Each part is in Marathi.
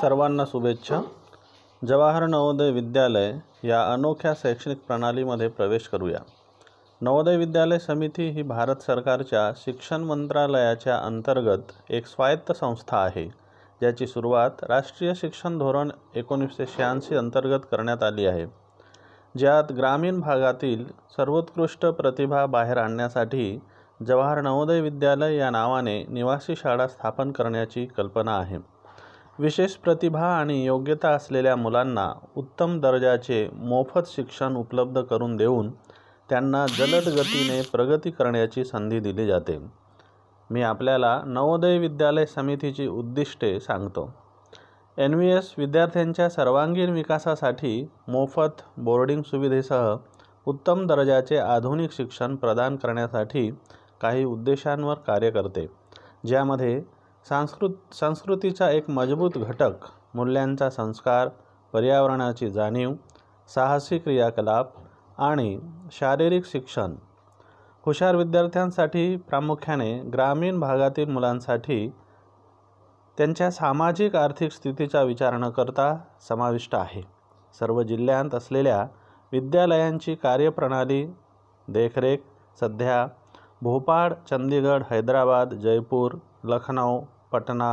सर्वांना शुभेच्छा जवाहर नवोदय विद्यालय या अनोख्या शैक्षणिक प्रणालीमध्ये प्रवेश करूया नवोदय विद्यालय समिती ही भारत सरकारच्या शिक्षण मंत्रालयाच्या अंतर्गत एक स्वायत्त संस्था आहे ज्याची सुरुवात राष्ट्रीय शिक्षण धोरण एकोणीसशे शहाऐंशी अंतर्गत करण्यात आली आहे ज्यात ग्रामीण भागातील सर्वोत्कृष्ट प्रतिभा बाहेर आणण्यासाठी जवाहर नवोदय विद्यालय या नावाने निवासी शाळा स्थापन करण्याची कल्पना आहे विशेष प्रतिभा आणि योग्यता असलेल्या मुलांना उत्तम दर्जाचे मोफत शिक्षण उपलब्ध करून देऊन त्यांना जलद गतीने प्रगती करण्याची संधी दिली जाते मी आपल्याला नवोदय विद्यालय समितीची उद्दिष्टे सांगतो एन व्ही एस विद्यार्थ्यांच्या सर्वांगीण विकासासाठी मोफत बोर्डिंग सुविधेसह उत्तम दर्जाचे आधुनिक शिक्षण प्रदान करण्यासाठी काही उद्देशांवर कार्य करते ज्यामध्ये सांस्कृत संस्कृतीचा एक मजबूत घटक मूल्यांचा संस्कार पर्यावरणाची जाणीव साहसी क्रियाकलाप आणि शारीरिक शिक्षण हुशार विद्यार्थ्यांसाठी प्रामुख्याने ग्रामीण भागातील मुलांसाठी त्यांच्या सामाजिक आर्थिक स्थितीचा विचार न करता समाविष्ट आहे सर्व जिल्ह्यांत असलेल्या विद्यालयांची कार्यप्रणाली देखरेख सध्या भोपाळ चंदीगड हैदराबाद जयपूर लखनौ पटना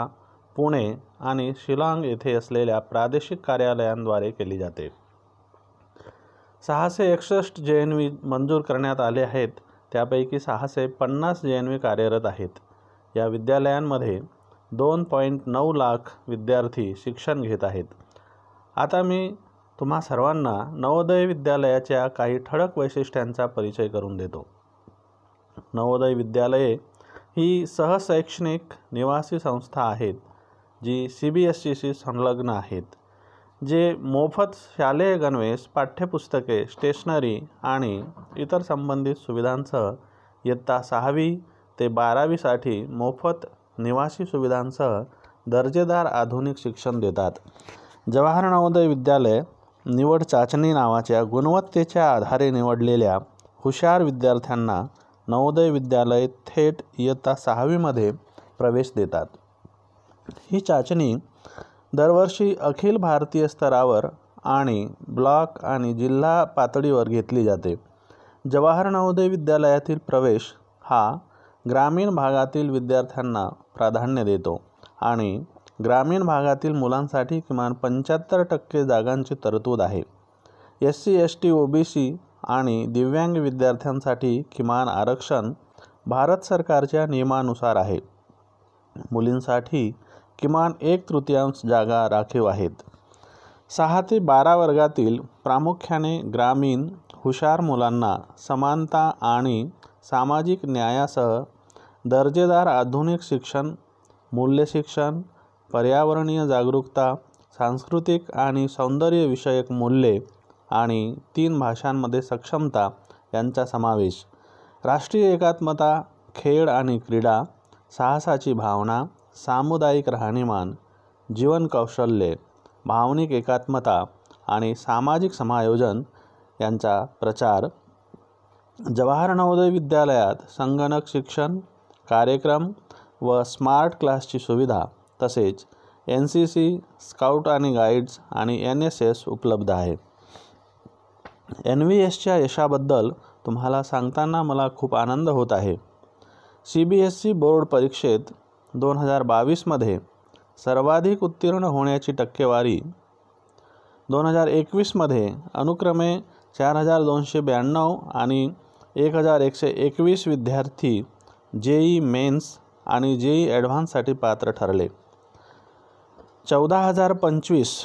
पुणे आणि शिलाँग येथे असलेल्या प्रादेशिक कार्यालयांद्वारे केली जाते सहाशे एकसष्ट जे एन व्ही मंजूर करण्यात आले आहेत त्यापैकी सहाशे पन्नास जे एन व्ही कार्यरत आहेत या विद्यालयांमध्ये दोन पॉईंट नऊ लाख विद्यार्थी शिक्षण घेत आहेत आता मी तुम्हा सर्वांना नवोदय विद्यालयाच्या काही ठळक वैशिष्ट्यांचा परिचय करून देतो नवोदय विद्यालये ही सहशैक्षणिक निवासी संस्था आहेत जी सी बी एस सीशी संलग्न आहेत जे मोफत शालेय गणवेश पाठ्यपुस्तके स्टेशनरी आणि इतर संबंधित सुविधांसह इयत्ता सहावी ते बारावीसाठी मोफत निवासी सुविधांसह दर्जेदार आधुनिक शिक्षण देतात जवाहर नवोदय विद्यालय निवड चाचणी नावाच्या गुणवत्तेच्या आधारे निवडलेल्या हुशार विद्यार्थ्यांना नवोदय विद्यालय थेट इयत्ता सहावीमध्ये प्रवेश देतात ही चाचणी दरवर्षी अखिल भारतीय स्तरावर आणि ब्लॉक आणि जिल्हा पातळीवर घेतली जाते जवाहर नवोदय विद्यालयातील प्रवेश हा ग्रामीण भागातील विद्यार्थ्यांना प्राधान्य देतो आणि ग्रामीण भागातील मुलांसाठी किमान पंच्याहत्तर टक्के जागांची तरतूद आहे S C S T O B C आणि दिव्यांग विद्यार्थ्यांसाठी किमान आरक्षण भारत सरकारच्या नियमानुसार आहे मुलींसाठी किमान एक तृतीयांश जागा राखीव आहेत सहा ते बारा वर्गातील प्रामुख्याने ग्रामीण हुशार मुलांना समानता आणि सामाजिक न्यायासह दर्जेदार आधुनिक शिक्षण मूल्य शिक्षण पर्यावरणीय जागरूकता सांस्कृतिक आणि सौंदर्यविषयक मूल्ये आणि तीन भाषांमध्ये सक्षमता यांचा समावेश राष्ट्रीय एकात्मता खेळ आणि क्रीडा साहसाची भावना सामुदायिक राहणीमान जीवन कौशल्ये भावनिक एकात्मता आणि सामाजिक समायोजन यांचा प्रचार जवाहर नवोदय विद्यालयात संगणक शिक्षण कार्यक्रम व स्मार्ट क्लासची सुविधा तसेच एन सी सी स्काउट आणि गाईड्स आणि एन एस एस उपलब्ध आहे एन व्ही एसच्या यशाबद्दल तुम्हाला सांगताना मला खूप आनंद होत आहे C B S C board परीक्षेत दोन हजार बावीसमध्ये सर्वाधिक उत्तीर्ण होण्याची टक्केवारी दोन हजार एकवीसमध्ये अनुक्रमे चार हजार दोनशे ब्याण्णव आणि एक हजार एकशे एकवीस विद्यार्थी ई मेन्स आणि जेई ॲडव्हान्ससाठी पात्र ठरले चौदा हजार पंचवीस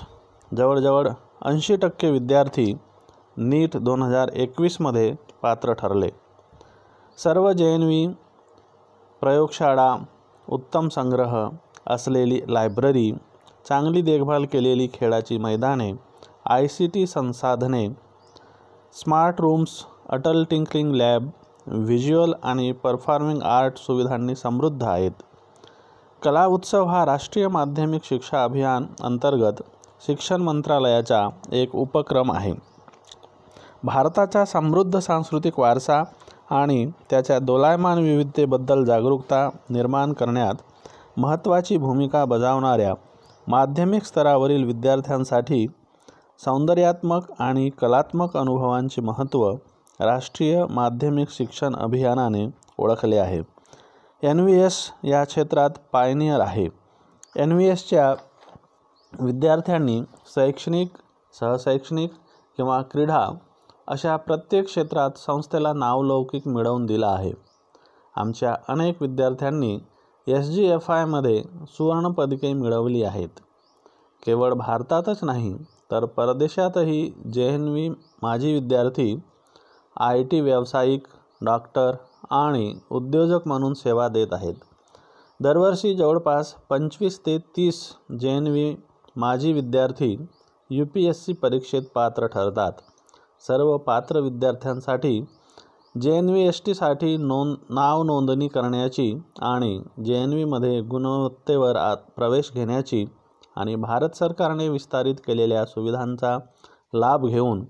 जवळजवळ ऐंशी टक्के विद्यार्थी नीट दोन हजार एकवीसमध्ये पात्र ठरले सर्व व्ही प्रयोगशाळा उत्तम संग्रह असलेली लायब्ररी चांगली देखभाल केलेली खेळाची मैदाने आय सी टी संसाधने smart rooms Atal tinkering lab visual आणि परफॉर्मिंग आर्ट सुविधांनी समृद्ध आहेत कला उत्सव हा राष्ट्रीय माध्यमिक शिक्षा अभियान अंतर्गत शिक्षण मंत्रालयाचा एक उपक्रम आहे भारताचा समृद्ध सांस्कृतिक वारसा आणि त्याच्या दोलायमान विविधतेबद्दल जागरूकता निर्माण करण्यात महत्त्वाची भूमिका बजावणाऱ्या माध्यमिक स्तरावरील विद्यार्थ्यांसाठी सौंदर्यात्मक आणि कलात्मक अनुभवांचे महत्त्व राष्ट्रीय माध्यमिक शिक्षण अभियानाने ओळखले आहे एन व्ही एस या क्षेत्रात पायनियर आहे एन व्ही एसच्या विद्यार्थ्यांनी शैक्षणिक सहशैक्षणिक किंवा क्रीडा अशा प्रत्येक क्षेत्रात संस्थेला नावलौकिक मिळवून दिला आहे आमच्या अनेक विद्यार्थ्यांनी एस जी एफ आयमध्ये सुवर्णपदके मिळवली आहेत केवळ भारतातच नाही तर परदेशातही व्ही माजी विद्यार्थी आय टी व्यावसायिक डॉक्टर आणि उद्योजक म्हणून सेवा देत आहेत दरवर्षी जवळपास पंचवीस ते तीस जे एन व्ही माजी विद्यार्थी यू पी एस सी परीक्षेत पात्र ठरतात सर्व पात्र विद्यार्थ्यांसाठी जे एन व्ही एस टीसाठी नोंद नाव नोंदणी करण्याची आणि जे एन व्हीमध्ये गुणवत्तेवर आत प्रवेश घेण्याची आणि भारत सरकारने विस्तारित केलेल्या सुविधांचा लाभ घेऊन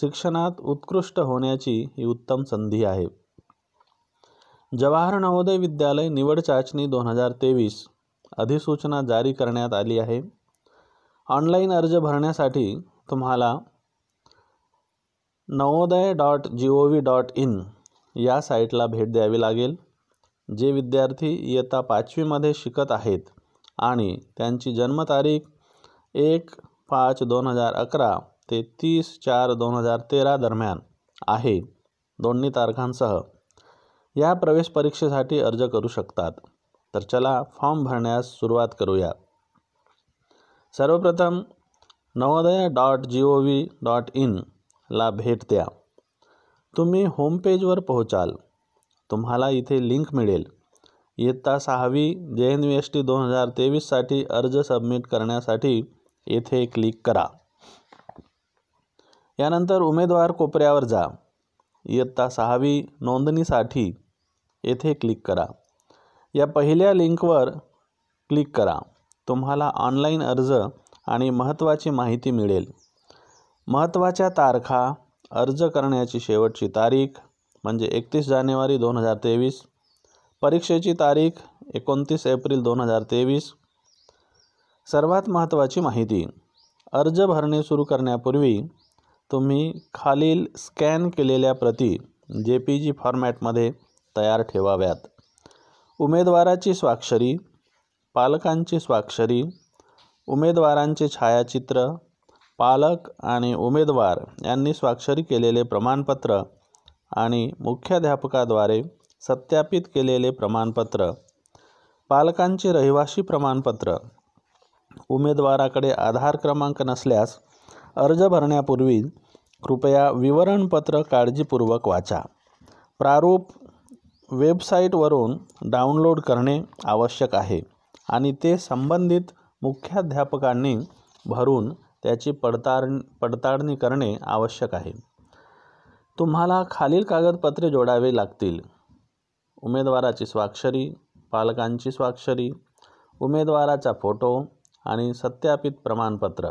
शिक्षणात उत्कृष्ट होण्याची ही उत्तम संधी आहे जवाहर नवोदय विद्यालय निवड चाचणी दोन हजार तेवीस अधिसूचना जारी करण्यात आली आहे ऑनलाईन अर्ज भरण्यासाठी तुम्हाला Navodaya dot G O V dot in या साईटला भेट द्यावी लागेल जे विद्यार्थी इयत्ता पाचवीमध्ये शिकत आहेत आणि त्यांची जन्मतारीख एक पाच दोन हजार अकरा ते तीस चार दोन हजार तेरा दरम्यान आहे दोन्ही तारखांसह या प्रवेश परीक्षेसाठी अर्ज करू शकतात तर चला फॉर्म भरण्यास सुरुवात करूया सर्वप्रथम Navodaya dot G O V dot in ला भेट द्या तुम्ही होमपेजवर पोहोचाल तुम्हाला इथे लिंक मिळेल इयत्ता सहावी जे एन व्ही एस टी दोन हजार तेवीससाठी अर्ज सबमिट करण्यासाठी येथे क्लिक करा यानंतर उमेदवार कोपऱ्यावर जा इयत्ता सहावी नोंदणीसाठी येथे क्लिक करा या पहिल्या लिंकवर क्लिक करा तुम्हाला ऑनलाईन अर्ज आणि महत्त्वाची माहिती मिळेल महत्त्वाच्या तारखा अर्ज करण्याची शेवटची तारीख म्हणजे एकतीस जानेवारी दोन हजार तेवीस परीक्षेची तारीख एकोणतीस एप्रिल दोन हजार तेवीस सर्वात महत्त्वाची माहिती अर्ज भरणे सुरू करण्यापूर्वी तुम्ही खालील स्कॅन केलेल्या प्रती जे पी जी फॉर्मॅटमध्ये तयार ठेवाव्यात उमेदवाराची स्वाक्षरी पालकांची स्वाक्षरी उमेदवारांचे छायाचित्र पालक आणि उमेदवार यांनी स्वाक्षरी केलेले प्रमाणपत्र आणि मुख्याध्यापकाद्वारे सत्यापित केलेले प्रमाणपत्र पालकांचे रहिवाशी प्रमाणपत्र उमेदवाराकडे आधार क्रमांक नसल्यास अर्ज भरण्यापूर्वी कृपया विवरणपत्र काळजीपूर्वक वाचा प्रारूप वेबसाईटवरून डाउनलोड करणे आवश्यक आहे आणि ते संबंधित मुख्याध्यापकांनी भरून त्याची पडताळ पडताळणी करणे आवश्यक आहे तुम्हाला खालील कागदपत्रे जोडावे लागतील उमेदवाराची स्वाक्षरी पालकांची स्वाक्षरी उमेदवाराचा फोटो आणि सत्यापित प्रमाणपत्र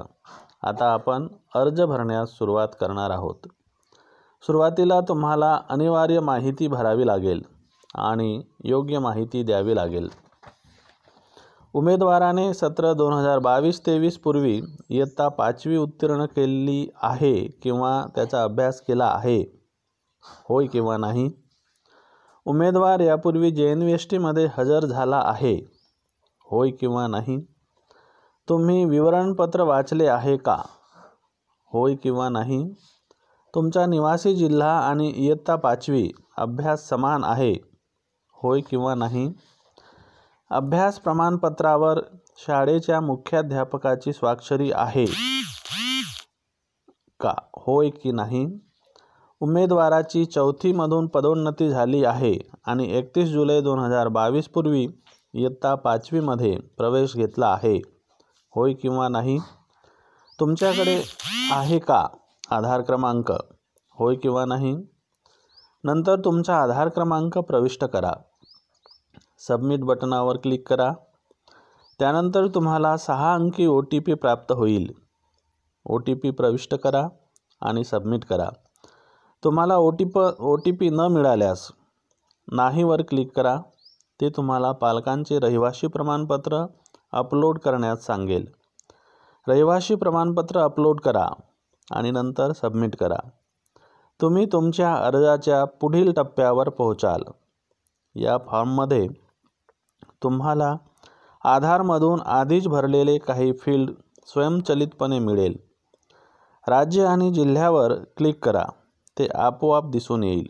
आता आपण अर्ज भरण्यास सुरुवात करणार आहोत सुरुवातीला तुम्हाला अनिवार्य माहिती भरावी लागेल आणि योग्य माहिती द्यावी लागेल उमेदवाराने सत्र दोन हजार बावीस तेवीस पूर्वी इयत्ता पाचवी उत्तीर्ण केली आहे किंवा त्याचा अभ्यास केला आहे होय किंवा नाही उमेदवार यापूर्वी जे एन व्ही एस टीमध्ये हजर झाला आहे होय किंवा नाही तुम्ही विवरणपत्र वाचले आहे का होय किंवा नाही तुमचा निवासी जिल्हा आणि इयत्ता पाचवी अभ्यास समान आहे होय किंवा नाही अभ्यास प्रमाणपत्रावर शाळेच्या मुख्याध्यापकाची स्वाक्षरी आहे का होय की नाही उमेदवाराची चौथीमधून पदोन्नती झाली आहे आणि एकतीस जुलै दोन हजार बावीसपूर्वी इयत्ता पाचवीमध्ये प्रवेश घेतला आहे होय किंवा नाही तुमच्याकडे आहे का आधार क्रमांक होय किंवा नाही नंतर तुमचा आधार क्रमांक प्रविष्ट करा सबमिट बटनावर क्लिक करा त्यानंतर तुम्हाला सहा अंकी ओ टी पी प्राप्त होईल ओ टी पी प्रविष्ट करा आणि सबमिट करा तुम्हाला ओ टी प ओ टी पी न मिळाल्यास नाहीवर क्लिक करा ते तुम्हाला पालकांचे रहिवाशी प्रमाणपत्र अपलोड करण्यास सांगेल रहिवाशी प्रमाणपत्र अपलोड करा आणि नंतर सबमिट करा तुम्ही तुमच्या अर्जाच्या पुढील टप्प्यावर पोहोचाल या फॉर्ममध्ये तुम्हाला आधारमधून आधीच भरलेले काही फील्ड स्वयंचलितपणे मिळेल राज्य आणि जिल्ह्यावर क्लिक करा ते आपोआप दिसून येईल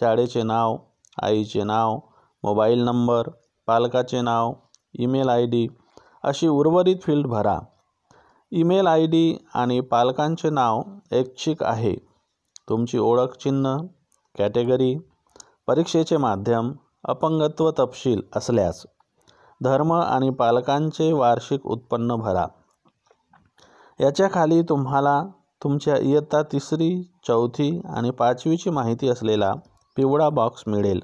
शाळेचे नाव आईचे नाव मोबाईल नंबर पालकाचे नाव ईमेल आय डी अशी उर्वरित फील्ड भरा ईमेल आय डी आणि पालकांचे नाव ऐच्छिक आहे तुमची ओळख चिन्ह कॅटेगरी परीक्षेचे माध्यम अपंगत्व तपशील असल्यास धर्म आणि पालकांचे वार्षिक उत्पन्न भरा याच्या खाली तुम्हाला तुमच्या इयत्ता तिसरी चौथी आणि पाचवीची माहिती असलेला पिवळा बॉक्स मिळेल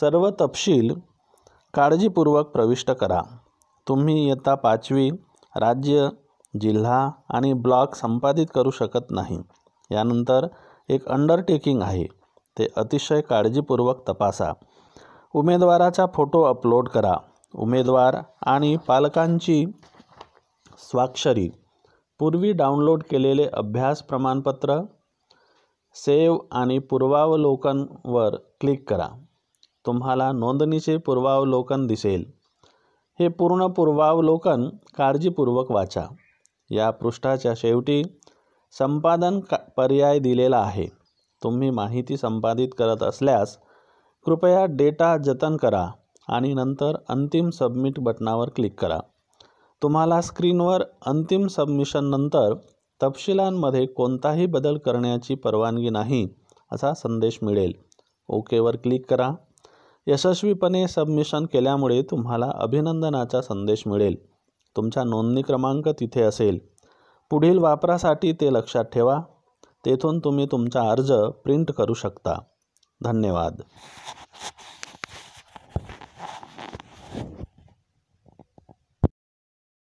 सर्व तपशील काळजीपूर्वक प्रविष्ट करा तुम्ही इयत्ता पाचवी राज्य जिल्हा आणि ब्लॉक संपादित करू शकत नाही यानंतर एक अंडरटेकिंग आहे ते अतिशय काळजीपूर्वक तपासा उमेदवाराचा फोटो अपलोड करा उमेदवार आणि पालकांची स्वाक्षरी पूर्वी डाउनलोड केलेले अभ्यास प्रमाणपत्र सेव आणि पूर्वावलोकनवर क्लिक करा तुम्हाला नोंदणीचे पूर्वावलोकन दिसेल हे पूर्ण पूर्वावलोकन काळजीपूर्वक वाचा या पृष्ठाच्या शेवटी संपादन का पर्याय दिलेला आहे तुम्ही माहिती संपादित करत असल्यास कृपया डेटा जतन करा आणि नंतर अंतिम सबमिट बटणावर क्लिक करा तुम्हाला स्क्रीनवर अंतिम सबमिशननंतर तपशिलांमध्ये कोणताही बदल करण्याची परवानगी नाही असा संदेश मिळेल ओकेवर क्लिक करा यशस्वीपणे सबमिशन केल्यामुळे तुम्हाला अभिनंदनाचा संदेश मिळेल तुमचा नोंदणी क्रमांक तिथे असेल पुढील वापरासाठी ते लक्षात ठेवा तेथून तुम्ही तुमचा अर्ज प्रिंट करू शकता धन्यवाद